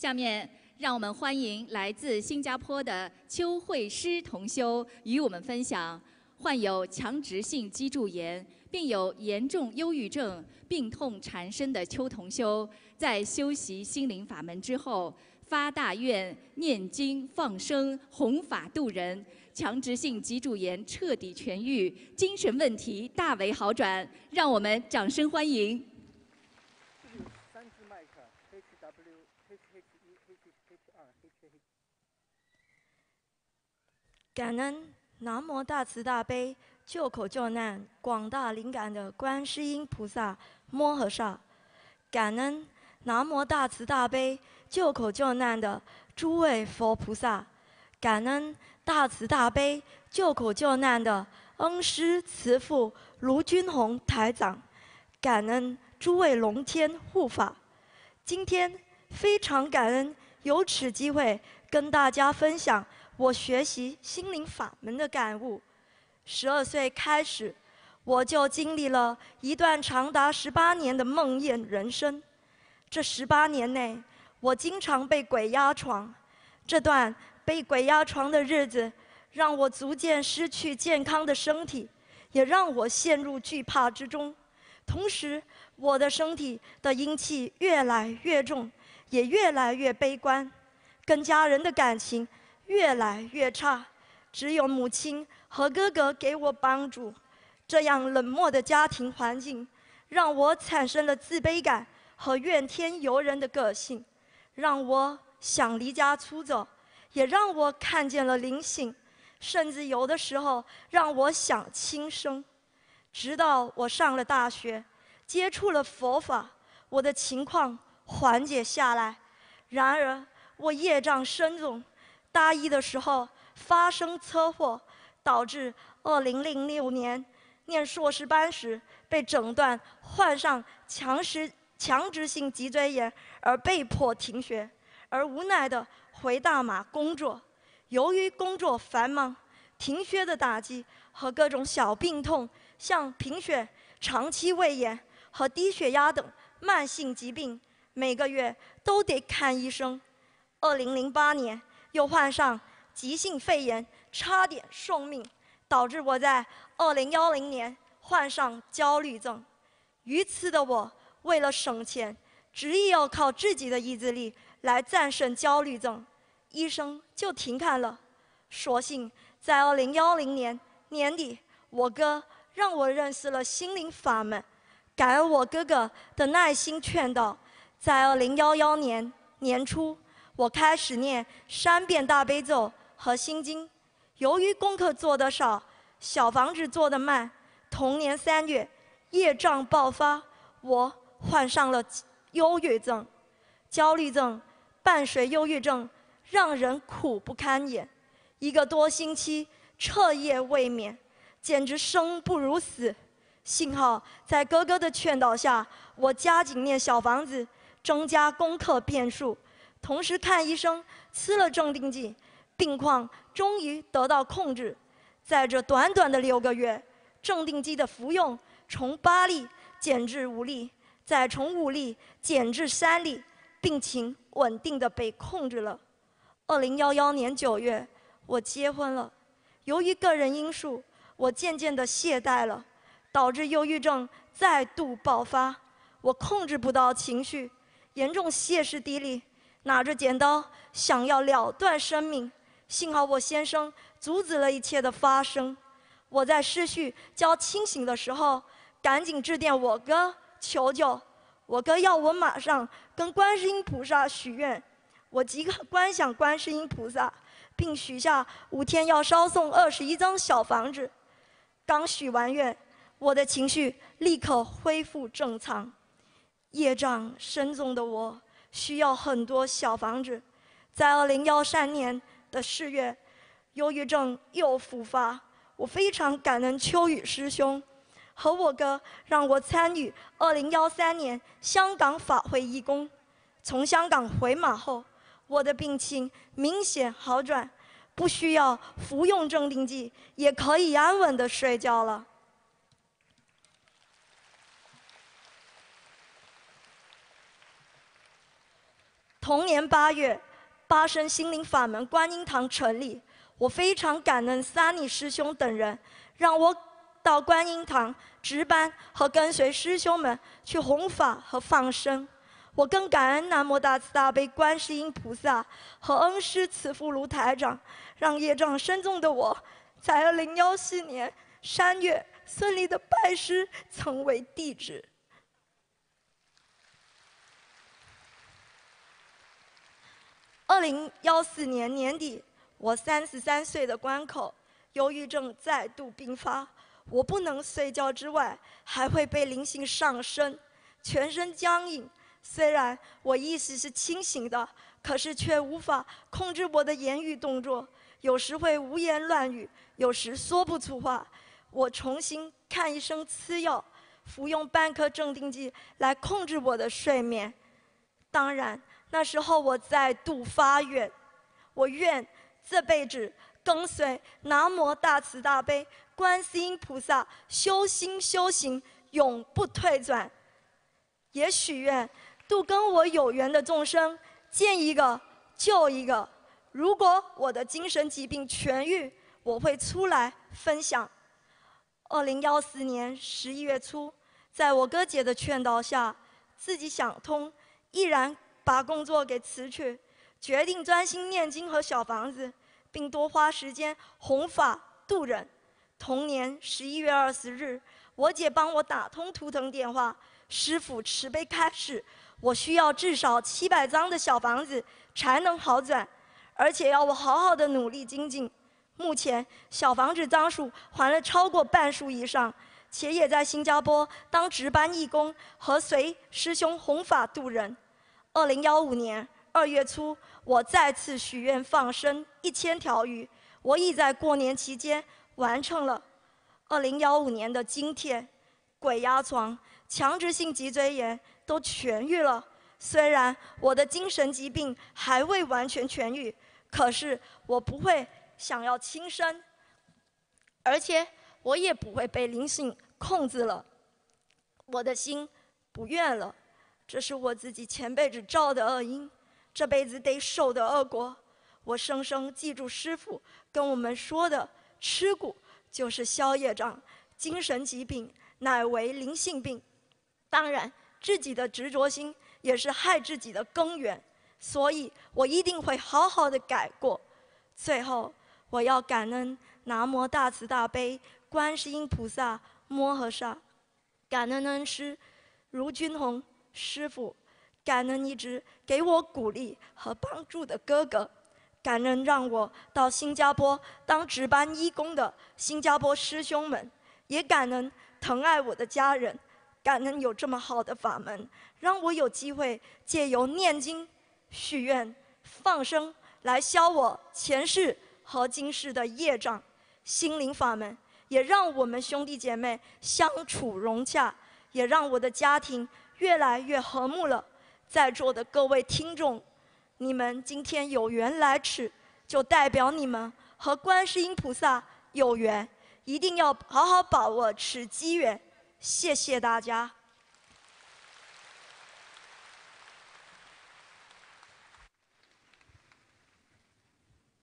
下面让我们欢迎来自新加坡的邱慧诗同修，与我们分享患有强直性脊柱炎并有严重忧郁症、病痛缠身的邱同修，在修习心灵法门之后，发大愿念经放生弘法度人，强直性脊柱炎彻底痊愈，精神问题大为好转。让我们掌声欢迎。感恩南无大慈大悲救苦救难广大灵感的观世音菩萨摩诃萨，感恩南无大慈大悲救苦救难的诸位佛菩萨，感恩大慈大悲救苦救难的恩师慈父卢君宏台长，感恩诸位龙天护法，今天。非常感恩有此机会跟大家分享我学习心灵法门的感悟。十二岁开始，我就经历了一段长达十八年的梦魇人生。这十八年内，我经常被鬼压床。这段被鬼压床的日子，让我逐渐失去健康的身体，也让我陷入惧怕之中。同时，我的身体的阴气越来越重。也越来越悲观，跟家人的感情越来越差，只有母亲和哥哥给我帮助。这样冷漠的家庭环境，让我产生了自卑感和怨天尤人的个性，让我想离家出走，也让我看见了灵性，甚至有的时候让我想轻生。直到我上了大学，接触了佛法，我的情况。缓解下来，然而我业障深重，大一的时候发生车祸，导致二零零六年念硕士班时被诊断患上强直强直性脊椎炎，而被迫停学，而无奈的回大马工作。由于工作繁忙、停学的打击和各种小病痛，像贫血、长期胃炎和低血压等慢性疾病。每个月都得看医生，二零零八年又患上急性肺炎，差点送命，导致我在二零幺零年患上焦虑症。愚痴的我为了省钱，执意要靠自己的意志力来战胜焦虑症，医生就停看了。所幸在二零幺零年年底，我哥让我认识了心灵法门，感恩我哥哥的耐心劝导。在二零幺幺年年初，我开始念《三遍大悲咒》和《心经》。由于功课做得少，小房子做得慢。同年三月，业障爆发，我患上了忧郁症、焦虑症，伴随忧郁症，让人苦不堪言。一个多星期，彻夜未眠，简直生不如死。幸好在哥哥的劝导下，我加紧念小房子。增加攻克变数，同时看医生，吃了镇定剂，病况终于得到控制。在这短短的六个月，镇定剂的服用从八粒减至五粒，再从五粒减至三粒，病情稳定的被控制了。二零幺幺年九月，我结婚了。由于个人因素，我渐渐的懈怠了，导致忧郁症再度爆发。我控制不到情绪。严重歇斯底里，拿着剪刀想要了断生命，幸好我先生阻止了一切的发生。我在失去较清醒的时候，赶紧致电我哥求救。我哥要我马上跟观世音菩萨许愿，我即刻观想观世音菩萨，并许下五天要烧送二十一张小房子。刚许完愿，我的情绪立刻恢复正常。业障深重的我需要很多小房子。在二零幺三年的四月，忧郁症又复发。我非常感恩秋雨师兄和我哥让我参与二零幺三年香港法会义工。从香港回马后，我的病情明显好转，不需要服用镇定剂，也可以安稳的睡觉了。同年八月，八生心灵法门观音堂成立，我非常感恩三尼师兄等人，让我到观音堂值班和跟随师兄们去弘法和放生。我更感恩南无大慈大悲观世音菩萨和恩师慈父如台长，让业障深重的我在二零幺四年三月顺利的拜师成为弟子。二零幺四年年底，我三十三岁的关口，忧郁症再度病发。我不能睡觉之外，还会被灵性上身，全身僵硬。虽然我意识是清醒的，可是却无法控制我的言语动作。有时会胡言乱语，有时说不出话。我重新看医生，吃药，服用半颗镇定剂来控制我的睡眠。当然。那时候我在度发愿，我愿这辈子跟随南无大慈大悲观世音菩萨修心修行，永不退转。也许愿，度跟我有缘的众生，见一个救一个。如果我的精神疾病痊愈，我会出来分享。二零幺四年十一月初，在我哥姐的劝导下，自己想通，毅然。把工作给辞去，决定专心念经和小房子，并多花时间弘法度人。同年十一月二十日，我姐帮我打通图腾电话，师傅慈悲开示：我需要至少七百张的小房子才能好转，而且要我好好的努力精进。目前小房子张数还了超过半数以上，且也在新加坡当值班义工和随师兄弘法度人。2015年2月初，我再次许愿放生1000条鱼。我已在过年期间完成了。2015年的今天，鬼压床、强直性脊椎炎都痊愈了。虽然我的精神疾病还未完全痊愈，可是我不会想要轻生，而且我也不会被灵性控制了。我的心不愿了。这是我自己前辈子造的恶因，这辈子得受的恶果。我生生记住师傅跟我们说的：“吃苦就是消业障，精神疾病乃为灵性病。”当然，自己的执着心也是害自己的根源，所以我一定会好好的改过。最后，我要感恩南无大慈大悲观世音菩萨摩诃萨，感恩恩师如君红。师傅，感恩一直给我鼓励和帮助的哥哥，感恩让我到新加坡当值班义工的新加坡师兄们，也感恩疼爱我的家人，感恩有这么好的法门，让我有机会借由念经、许愿、放生来消我前世和今世的业障，心灵法门也让我们兄弟姐妹相处融洽，也让我的家庭。越来越和睦了，在座的各位听众，你们今天有缘来此，就代表你们和观世音菩萨有缘，一定要好好把握此机缘。谢谢大家。